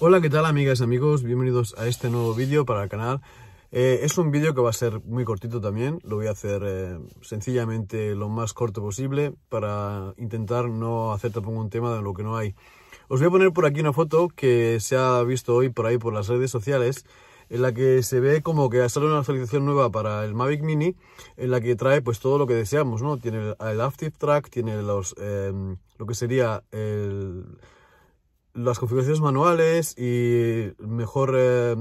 Hola, ¿qué tal amigas y amigos? Bienvenidos a este nuevo vídeo para el canal. Eh, es un vídeo que va a ser muy cortito también, lo voy a hacer eh, sencillamente lo más corto posible para intentar no hacer tampoco un tema de lo que no hay. Os voy a poner por aquí una foto que se ha visto hoy por ahí por las redes sociales en la que se ve como que salido una actualización nueva para el Mavic Mini, en la que trae pues todo lo que deseamos, ¿no? Tiene el, el Active Track, tiene los, eh, lo que sería el las configuraciones manuales y mejor eh,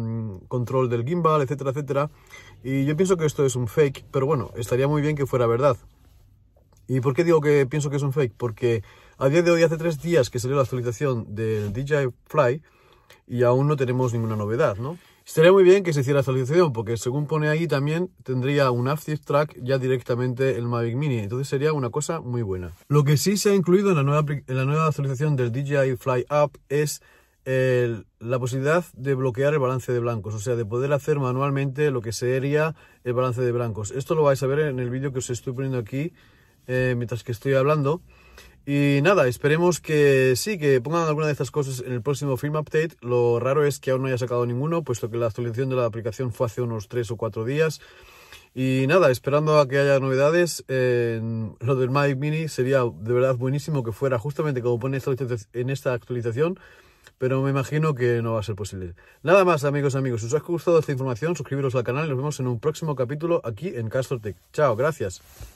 control del gimbal, etcétera, etcétera. Y yo pienso que esto es un fake, pero bueno, estaría muy bien que fuera verdad. ¿Y por qué digo que pienso que es un fake? Porque a día de hoy, hace tres días que salió la actualización del DJI Fly, y aún no tenemos ninguna novedad, ¿no? Estaría muy bien que se hiciera la actualización, porque según pone ahí también tendría un Active Track ya directamente el Mavic Mini, entonces sería una cosa muy buena. Lo que sí se ha incluido en la nueva, la nueva actualización del DJI Fly App es la posibilidad de bloquear el balance de blancos, o sea, de poder hacer manualmente lo que sería el balance de blancos. Esto lo vais a ver en el vídeo que os estoy poniendo aquí eh, mientras que estoy hablando. Y nada, esperemos que sí, que pongan alguna de estas cosas en el próximo Film Update. Lo raro es que aún no haya sacado ninguno, puesto que la actualización de la aplicación fue hace unos 3 o 4 días. Y nada, esperando a que haya novedades, en lo del My Mini sería de verdad buenísimo que fuera justamente como pone en esta actualización, pero me imagino que no va a ser posible. Nada más, amigos y amigos, si os ha gustado esta información, suscribiros al canal y nos vemos en un próximo capítulo aquí en Castor Tech. Chao, gracias.